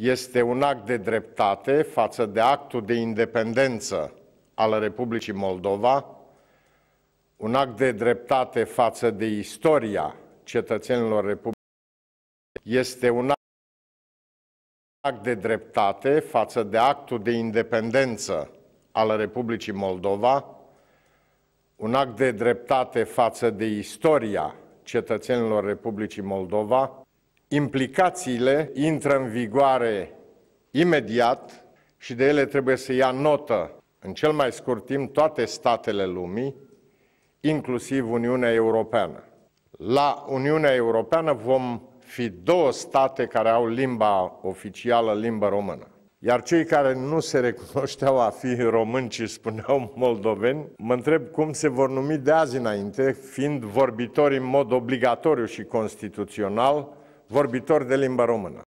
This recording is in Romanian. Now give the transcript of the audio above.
este un act de dreptate față de actul de independență al Republicii Moldova, un act de dreptate față de istoria cetățenilor Republicii este un act de dreptate față de actul de independență al Republicii Moldova, un act de dreptate față de istoria cetățenilor Republicii Moldova, Implicațiile intră în vigoare imediat și de ele trebuie să ia notă în cel mai scurt timp toate statele lumii, inclusiv Uniunea Europeană. La Uniunea Europeană vom fi două state care au limba oficială, limba română. Iar cei care nu se recunoșteau a fi români, ci spuneau moldoveni, mă întreb cum se vor numi de azi înainte, fiind vorbitori în mod obligatoriu și constituțional vorbitori de limba română.